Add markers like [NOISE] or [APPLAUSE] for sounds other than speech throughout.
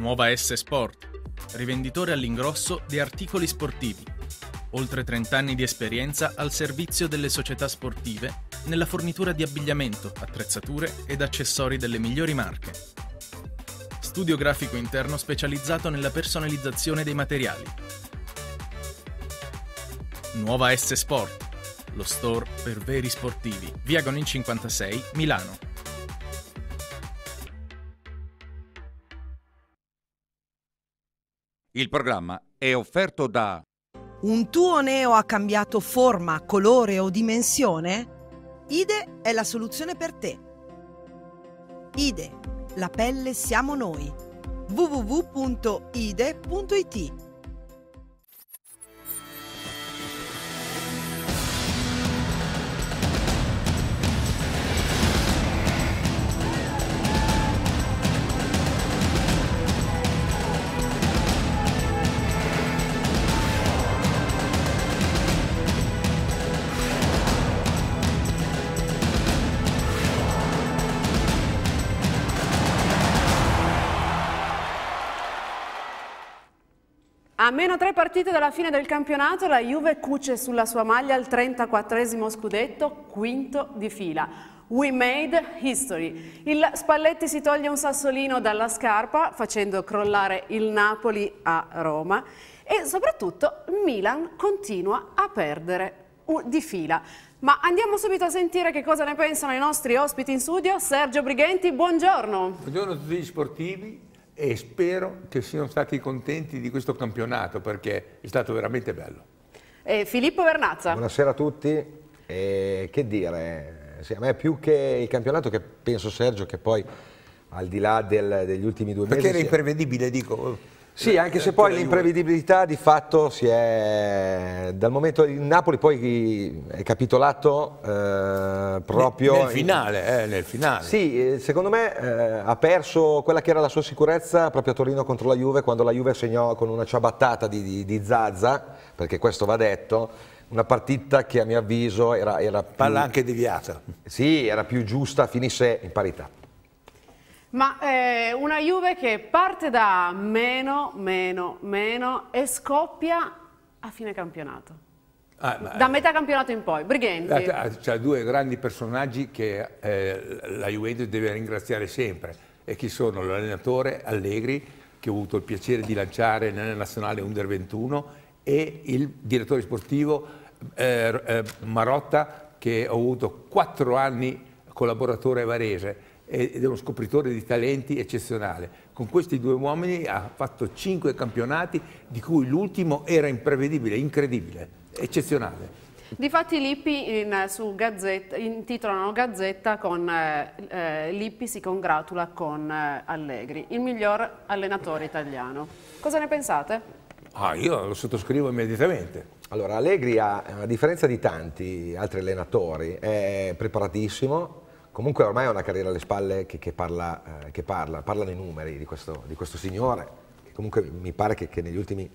Nuova S Sport, rivenditore all'ingrosso di articoli sportivi. Oltre 30 anni di esperienza al servizio delle società sportive nella fornitura di abbigliamento, attrezzature ed accessori delle migliori marche. Studio grafico interno specializzato nella personalizzazione dei materiali. Nuova S Sport, lo store per veri sportivi, via Gonin 56, Milano. Il programma è offerto da... Un tuo neo ha cambiato forma, colore o dimensione? IDE è la soluzione per te. IDE, la pelle siamo noi. www.ide.it A meno tre partite dalla fine del campionato, la Juve cuce sulla sua maglia il 34 scudetto, quinto di fila. We made history. Il Spalletti si toglie un sassolino dalla scarpa facendo crollare il Napoli a Roma e soprattutto Milan continua a perdere di fila. Ma andiamo subito a sentire che cosa ne pensano i nostri ospiti in studio. Sergio Brighenti, buongiorno. Buongiorno a tutti gli sportivi, e spero che siano stati contenti di questo campionato perché è stato veramente bello. Eh, Filippo Vernazza. Buonasera a tutti. Eh, che dire, sì, a me più che il campionato che penso Sergio che poi al di là del, degli ultimi due perché mesi... Perché era imprevedibile, dico. Sì, anche se eh, poi l'imprevedibilità di fatto si è... Dal momento in Napoli poi è capitolato eh, proprio... Nel, nel finale, eh, nel finale. Sì, eh, secondo me eh, ha perso quella che era la sua sicurezza proprio a Torino contro la Juve quando la Juve segnò con una ciabattata di, di, di Zazza, perché questo va detto, una partita che a mio avviso era... era più, Palla anche deviata. Sì, era più giusta, finisse in parità. Ma eh, una Juve che parte da meno, meno, meno e scoppia a fine campionato. Ah, ma, da eh. metà campionato in poi, Brighenti. Eh, C'ha cioè, cioè, due grandi personaggi che eh, la Juventus deve ringraziare sempre e chi sono l'allenatore Allegri che ho avuto il piacere di lanciare nella nazionale Under 21 e il direttore sportivo eh, eh, Marotta che ho avuto quattro anni collaboratore a varese ed è uno scopritore di talenti eccezionale. Con questi due uomini ha fatto cinque campionati, di cui l'ultimo era imprevedibile, incredibile, eccezionale. Difatti Lippi in, su Gazzetta, intitolano Gazzetta con eh, eh, Lippi si congratula con eh, Allegri, il miglior allenatore italiano. Cosa ne pensate? Ah, io lo sottoscrivo immediatamente. Allora, Allegri, ha, a differenza di tanti altri allenatori, è preparatissimo, comunque ormai ha una carriera alle spalle che, che, parla, eh, che parla, parla, nei numeri di questo, di questo, signore, che comunque mi pare che, che negli ultimi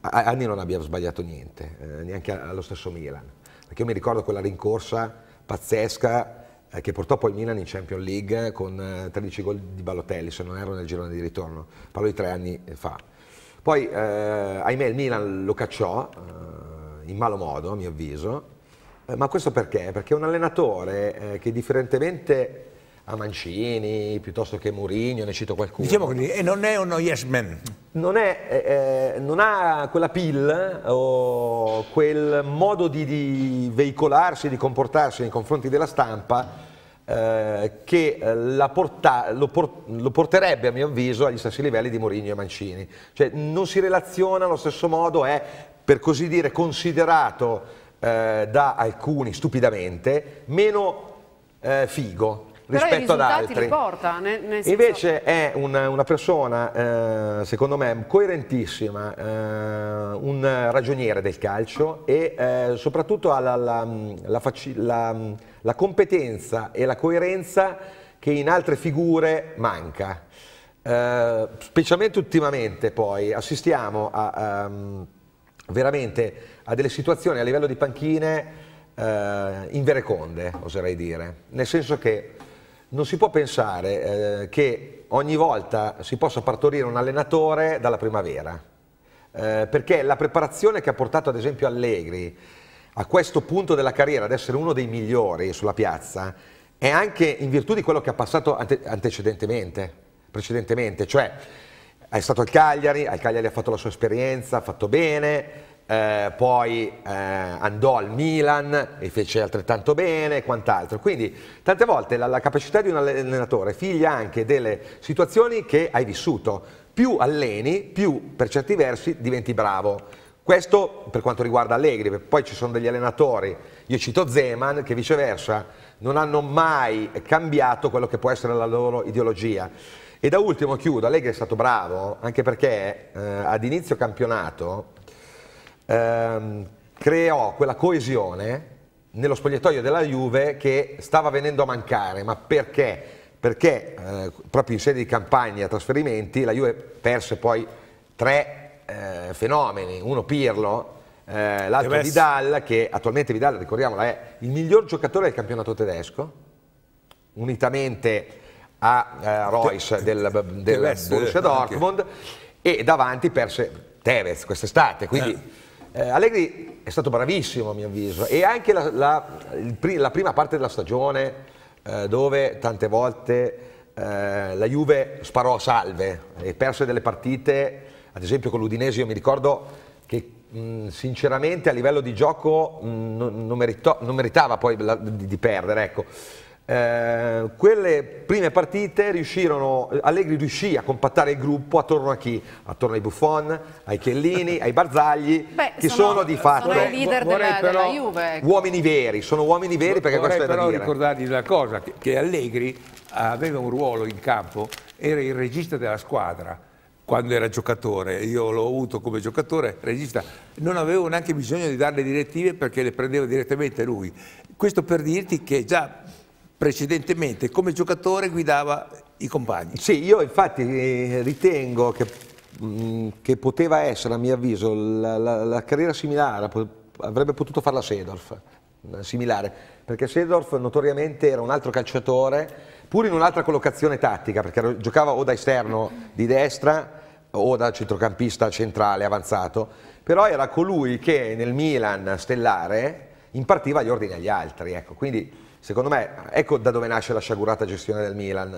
anni non abbia sbagliato niente, eh, neanche allo stesso Milan, perché io mi ricordo quella rincorsa pazzesca eh, che portò poi il Milan in Champions League eh, con 13 eh, gol di Balotelli, se non ero nel girone di ritorno, parlo di tre anni eh, fa. Poi, ahimè, il Milan lo cacciò, in malo modo, a mio avviso, eh, ma questo perché? Perché un allenatore eh, che differentemente a Mancini, piuttosto che Mourinho, ne cito qualcuno. Diciamo così, e non è uno yes man. Non, è, eh, eh non ha quella pill eh, o quel modo di, di, veicolarsi, di comportarsi nei confronti della stampa eh, che porta, lo, por lo, porterebbe a mio avviso agli stessi livelli di Mourinho e Mancini. Cioè non si relaziona allo stesso modo, è per così dire considerato eh, da alcuni stupidamente meno eh, figo Però rispetto ad altri. Porta, nel, nel senso... Invece è una, una persona, eh, secondo me, coerentissima, eh, un ragioniere del calcio e eh, soprattutto ha la, la, la, la competenza e la coerenza che in altre figure manca. Uh, specialmente ultimamente poi assistiamo a, um, veramente a delle situazioni a livello di panchine eh, invereconde, oserei dire, nel senso che non si può pensare eh, che ogni volta si possa partorire un allenatore dalla primavera, eh, perché la preparazione che ha portato ad esempio Allegri a questo punto della carriera ad essere uno dei migliori sulla piazza è anche in virtù di quello che ha passato ante antecedentemente, precedentemente, cioè è stato al Cagliari, al Cagliari ha fatto la sua esperienza, ha fatto bene, eh, poi eh, andò al Milan e fece altrettanto bene e quant'altro. Quindi tante volte la, la, capacità di un allenatore figlia anche delle situazioni che hai vissuto. Più alleni, più per certi versi diventi bravo. Questo per quanto riguarda Allegri, poi ci sono degli allenatori, io cito Zeman, che viceversa non hanno mai cambiato quello che può essere la loro ideologia. E da ultimo chiudo, Allegri è stato bravo anche perché eh, ad inizio campionato ehm, creò quella coesione nello spogliatoio della Juve che stava venendo a mancare, ma perché? Perché eh, proprio in sede di campagna a trasferimenti la Juve perse poi tre eh, fenomeni, uno Pirlo, eh, l'altro Vidal, che attualmente Vidal, ricordiamola, è il miglior giocatore del campionato tedesco, unitamente a eh, Royce del, del, del Borussia Dortmund anche. e davanti perse Tevez quest'estate. Quindi eh. eh, Allegri è stato bravissimo a mio avviso e anche la, la, il, la prima parte della stagione eh, dove tante volte eh, la Juve sparò a salve e perse delle partite, ad esempio con l'Udinese io mi ricordo che sinceramente a livello di gioco non, non, meritò, non, meritava poi la, di, di perdere. Ecco. Eh, quelle prime partite riuscirono, Allegri riuscì a compattare il gruppo attorno a chi? Attorno ai Buffon, ai Chellini, ai Barzagli, [LAUGHS] Beh, che sono, sono, di fatto sono della, della però, Juve, ecco. uomini veri, sono uomini veri perché vorrei questo è da dire. però ricordargli una cosa, che, che Allegri aveva un ruolo in campo, era il regista della squadra quando era giocatore, io l'ho avuto come giocatore, regista, non avevo neanche bisogno di dare le direttive perché le prendeva direttamente lui. Questo per dirti che già precedentemente come giocatore guidava i compagni. Sì, io infatti eh, ritengo che, mm, che poteva essere, a mio avviso, la, la, la carriera similare, avrebbe potuto farla Sedorf, eh, similare, perché Sedorf notoriamente era un altro calciatore, pur in un'altra collocazione tattica, perché giocava o da esterno di destra o da centrocampista centrale avanzato, però era colui che nel Milan stellare impartiva gli ordini agli altri, ecco, quindi Secondo me, ecco da dove nasce la sciagurata gestione del Milan,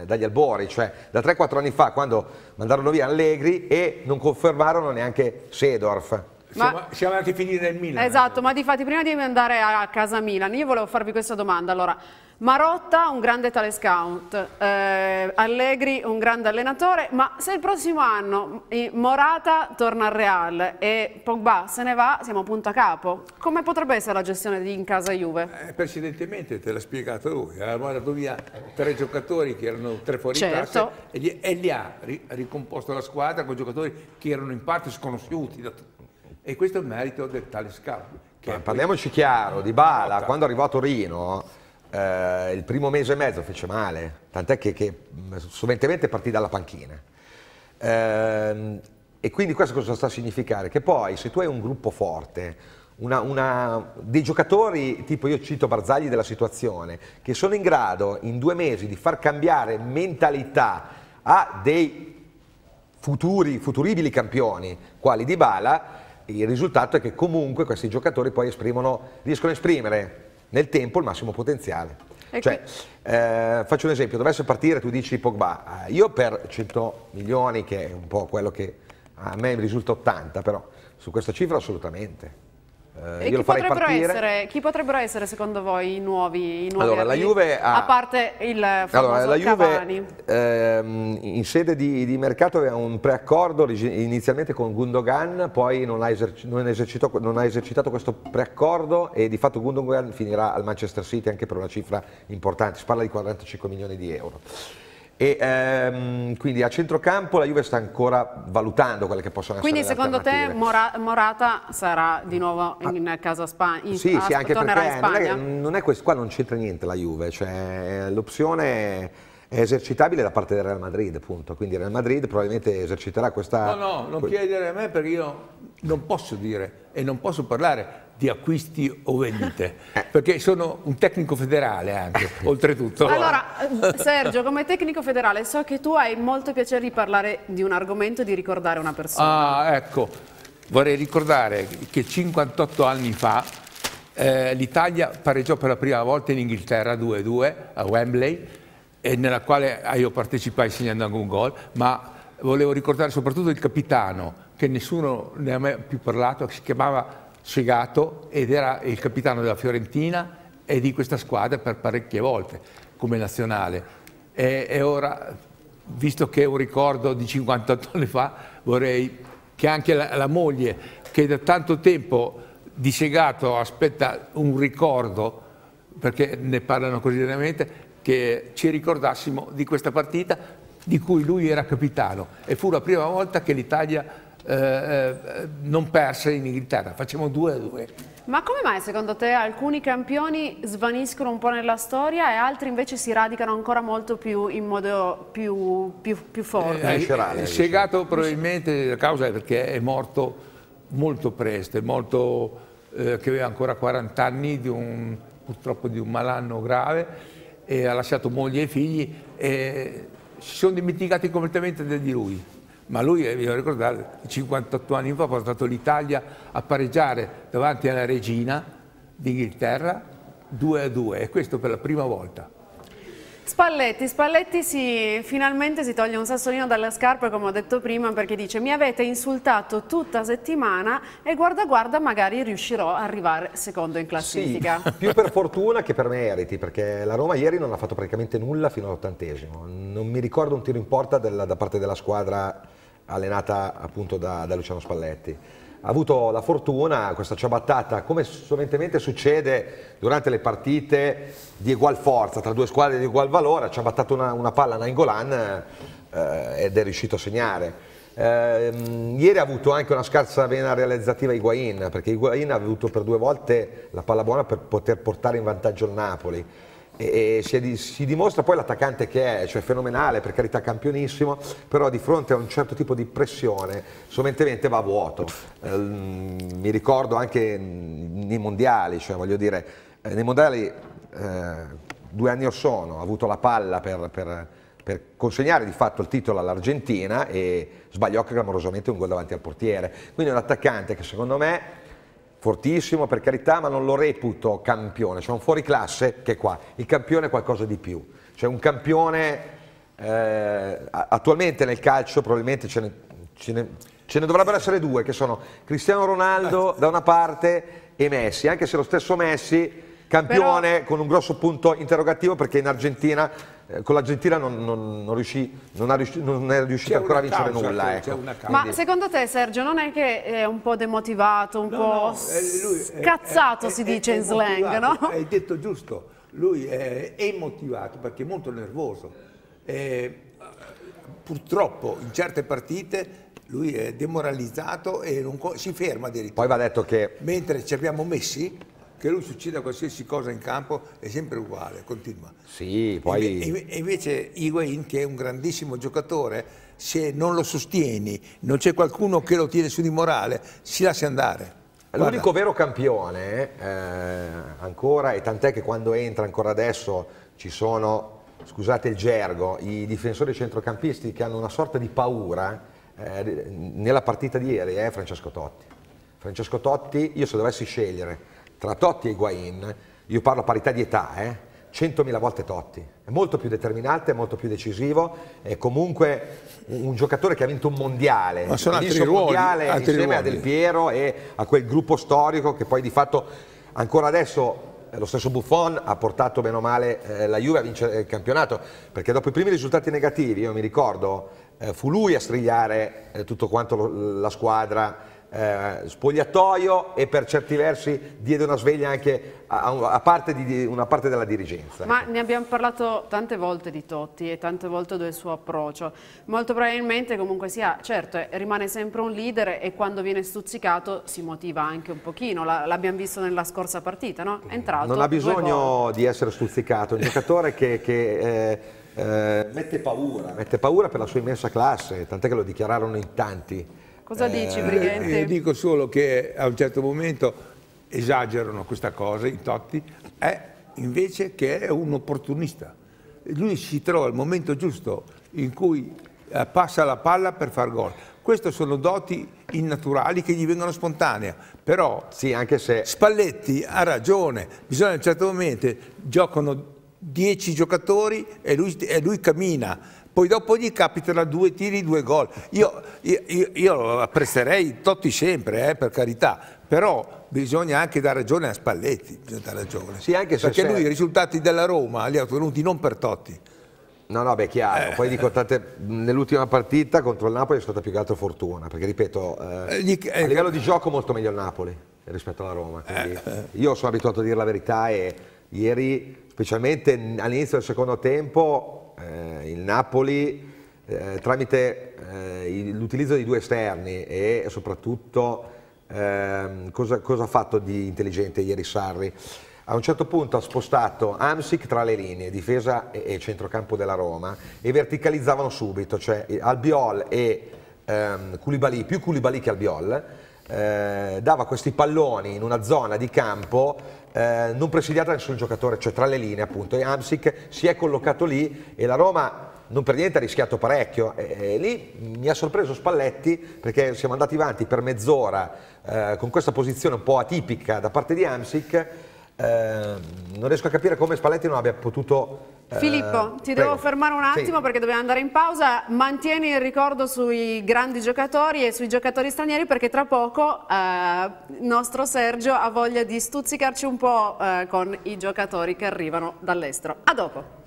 eh, dagli albori, cioè da 3-4 anni fa quando mandarono via Allegri e non confermarono neanche Sedorf. Siamo, ma, siamo andati a finire nel Milan. Esatto, ma di fatti prima di andare a casa Milan, io volevo farvi questa domanda. Allora, Marotta un grande tale scout, eh, Allegri un grande allenatore, ma se il prossimo anno Morata torna al Real e Pogba se ne va, siamo punto a capo. Come potrebbe essere la gestione di in casa Juve? Eh, precedentemente te l'ha spiegato lui, ha mandato via tre giocatori che erano tre fuori certo. e, gli, e li ha ri, ricomposto la squadra con giocatori che erano in parte sconosciuti da tutti. E questo è il merito del tale scout. Ma parliamoci chiaro, Di Bala, quando arrivò a Torino eh, il primo mese e mezzo fece male, tant'è che, che mm, soventemente partì dalla panchina. Eh, e quindi questo cosa sta a significare? Che poi se tu hai un gruppo forte, una, una, dei giocatori, tipo io cito Barzagli della situazione, che sono in grado in due mesi di far cambiare mentalità a dei futuri, futuribili campioni, quali Di Bala, il risultato è che comunque questi giocatori poi esprimono, riescono a esprimere nel tempo il massimo potenziale. E cioè, eh, faccio un esempio, dovesse partire, tu dici Pogba, eh, io per 100 milioni, che è un po' quello che a me risulta 80, però su questa cifra assolutamente. Eh, io chi, potrebbero essere, chi, potrebbero essere, secondo voi i nuovi, i nuovi allora, la Juve ha, a parte il allora, la Juve, ehm, in sede di, di, mercato aveva un preaccordo inizialmente con Gundogan poi non ha, non, non ha, esercitato questo preaccordo e di fatto Gundogan finirà al Manchester City anche per una cifra importante si parla di 45 milioni di euro e ehm, quindi a centrocampo la Juve sta ancora valutando quelle che possono quindi essere Quindi secondo te Mora Morata sarà di nuovo ah. in ah, casa Spagna? Sì, sì, anche perché non è, non è questo, qua non c'entra niente la Juve, cioè l'opzione è esercitabile da parte del Real Madrid, punto. Quindi il Real Madrid probabilmente eserciterà questa... No, no, non chiedere a me perché io non posso dire e non posso parlare di acquisti o vendite, [LAUGHS] eh. perché sono un tecnico federale anche, [LAUGHS] oltretutto. Allora, [LAUGHS] Sergio, come tecnico federale so che tu hai molto piacere di parlare di un argomento e di ricordare una persona. Ah, ecco, vorrei ricordare che 58 anni fa eh, l'Italia pareggiò per la prima volta in Inghilterra 2-2 a Wembley e nella quale ah, io partecipai segnando anche un gol, ma volevo ricordare soprattutto il capitano, che nessuno ne ha mai più parlato, si chiamava Segato ed era il capitano della Fiorentina e di questa squadra per parecchie volte come nazionale. E, e ora, visto che è un ricordo di 58 anni fa, vorrei che anche la, la moglie, che da tanto tempo di Segato aspetta un ricordo, perché ne parlano così quotidianamente, che ci ricordassimo di questa partita di cui lui era capitano e fu la prima volta che l'Italia eh, eh non perse in Inghilterra, facciamo 2 a 2. Ma come mai secondo te alcuni campioni svaniscono un po' nella storia e altri invece si radicano ancora molto più in modo più, più, più forte? Eh, eh, eh spiegato probabilmente la causa è perché è morto molto presto, è morto eh, che aveva ancora 40 anni, di un, purtroppo di un malanno grave e ha lasciato moglie e figli e si sono dimenticati completamente di lui. Ma lui, bisogna eh, ricordare, 58 anni fa ha portato l'Italia a pareggiare davanti alla regina d'Inghilterra 2 a 2 e questo per la prima volta. Spalletti, Spalletti si, finalmente si toglie un sassolino dalle scarpe come ho detto prima perché dice mi avete insultato tutta settimana e guarda guarda magari riuscirò a arrivare secondo in classifica. Sì, più per fortuna che per meriti perché la Roma ieri non ha fatto praticamente nulla fino all'ottantesimo, non mi ricordo un tiro in porta della, da parte della squadra allenata appunto da, da Luciano Spalletti ha avuto la fortuna, questa ciabattata, come solitamente succede durante le partite di egual forza, tra due squadre di egual valore, ha ciabattato una, una palla a Nangolan eh, ed è riuscito a segnare. Eh, ieri ha avuto anche una scarsa vena realizzativa Higuain, perché Higuain ha avuto per due volte la palla buona per poter portare in vantaggio il Napoli e si, di, si, dimostra poi l'attaccante che è, cioè fenomenale, per carità campionissimo, però di fronte a un certo tipo di pressione sovente va a vuoto. Eh, mi ricordo anche nei mondiali, cioè voglio dire, eh, nei mondiali eh, due anni or sono ha avuto la palla per, per, per consegnare di fatto il titolo all'Argentina e sbagliò clamorosamente un gol davanti al portiere. Quindi è un attaccante che secondo me fortissimo per carità, ma non lo reputo campione, sono fuori classe che è qua, il campione è qualcosa di più, c'è un campione eh, attualmente nel calcio probabilmente ce ne, ce, ne, ce ne, dovrebbero essere due che sono Cristiano Ronaldo certo. da una parte e Messi, anche se lo stesso Messi campione Però... con un grosso punto interrogativo perché in Argentina eh, con l'Argentina non, non, non, riuscì, non, non, è riuscito ancora a vincere causa, nulla. Ecco. Ma secondo te Sergio non è che è un po' demotivato, un no, po' no, eh, scazzato è, si è, dice è, in slang, no? Hai detto giusto, lui è emotivato perché è molto nervoso. E, eh, purtroppo in certe partite lui è demoralizzato e si ferma addirittura. Poi va detto che... Mentre ci abbiamo messi che lui succeda qualsiasi cosa in campo è sempre uguale, continua. Sì, poi... E invece Higuain, che è un grandissimo giocatore, se non lo sostieni, non c'è qualcuno che lo tiene su di morale, si lascia andare. L'unico vero campione eh, ancora, e tant'è che quando entra ancora adesso ci sono, scusate il gergo, i difensori centrocampisti che hanno una sorta di paura eh, nella partita di ieri, è eh, Francesco Totti. Francesco Totti, io se dovessi scegliere tra Totti e Higuain, io parlo a parità di età, eh, 100.000 volte Totti, è molto più determinante, è molto più decisivo, è comunque un giocatore che ha vinto un mondiale, ma sono altri ruoli, mondiale altri insieme ruoli. a Del Piero e a quel gruppo storico che poi di fatto ancora adesso eh, lo stesso Buffon ha portato bene o male eh, la Juve a vincere il campionato, perché dopo i primi risultati negativi, io mi ricordo, eh, fu lui a strigliare eh, tutto quanto lo, la squadra eh, spogliatoio e per certi versi diede una sveglia anche a, a parte di, una parte della dirigenza. Ma ne abbiamo parlato tante volte di Totti e tante volte del suo approccio. Molto probabilmente comunque sia, certo, eh, rimane sempre un leader e quando viene stuzzicato si motiva anche un pochino. L'abbiamo visto nella scorsa partita, no? È entrato. Non ha bisogno di essere stuzzicato, è un giocatore che... che eh, eh, mette paura. Mette paura per la sua immensa classe, tant'è che lo dichiararono in tanti. Cosa eh, dici, Brighenti? Eh, dico solo che a un certo momento esagerano questa cosa, i Totti, è eh, invece che è un opportunista. Lui si trova al momento giusto in cui eh, passa la palla per far gol. Queste sono doti innaturali che gli vengono spontanee, però sì, anche se... Spalletti ha ragione, bisogna a un certo momento, giocano 10 giocatori e lui, e lui cammina poi dopo gli capitano due tiri, due gol. Io, io, io, io apprezzerei Totti sempre, eh, per carità, però bisogna anche dare ragione a Spalletti, ragione. Sì, Perché lui i risultati della Roma li ha ottenuti non per Totti. No, no, beh, chiaro. Eh. Poi dico, nell'ultima partita contro il Napoli è stata più che altro fortuna, perché ripeto, eh, eh a eh, livello di gioco molto meglio il Napoli rispetto alla Roma. io sono abituato a dire la verità e ieri, specialmente all'inizio del secondo tempo, eh, il Napoli eh, tramite eh, l'utilizzo di due esterni e soprattutto ehm, cosa, cosa, ha fatto di intelligente ieri Sarri? A un certo punto ha spostato Amsic tra le linee, difesa e, e centrocampo della Roma, e verticalizzavano subito, cioè Albiol e ehm, più Koulibaly che Albiol, eh, dava questi palloni in una zona di campo eh, non presidiata da nessun giocatore, cioè tra le linee appunto, e Amsic si è collocato lì e la Roma non per niente ha rischiato parecchio e, e lì mi ha sorpreso Spalletti perché siamo andati avanti per mezz'ora eh, con questa posizione un po' atipica da parte di Amsic, eh, non riesco a capire come Spalletti non abbia potuto eh, Filippo, ti Prego. devo fermare un attimo sì. perché dobbiamo andare in pausa. Mantieni il ricordo sui grandi giocatori e sui giocatori stranieri perché tra poco eh, il nostro Sergio ha voglia di stuzzicarci un po' eh, con i giocatori che arrivano dall'estero. A dopo.